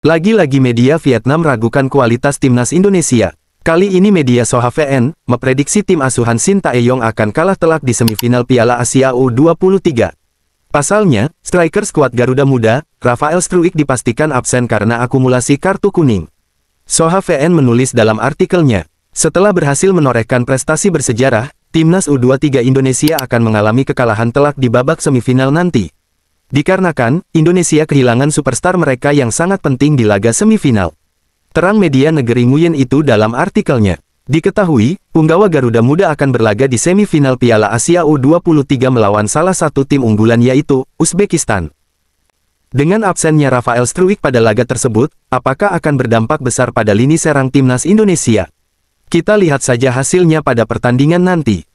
Lagi-lagi media Vietnam ragukan kualitas timnas Indonesia. Kali ini media Soha VN memprediksi tim asuhan Shin Taeyong akan kalah telak di semifinal Piala Asia U23. Pasalnya, striker skuad Garuda Muda, Rafael Struik dipastikan absen karena akumulasi kartu kuning. Soha VN menulis dalam artikelnya, setelah berhasil menorehkan prestasi bersejarah, Timnas U23 Indonesia akan mengalami kekalahan telak di babak semifinal nanti. Dikarenakan, Indonesia kehilangan superstar mereka yang sangat penting di laga semifinal. Terang media negeri Nguyen itu dalam artikelnya. Diketahui, punggawa Garuda Muda akan berlaga di semifinal Piala Asia U23 melawan salah satu tim unggulan yaitu, Uzbekistan. Dengan absennya Rafael Struik pada laga tersebut, apakah akan berdampak besar pada lini serang timnas Indonesia? Kita lihat saja hasilnya pada pertandingan nanti.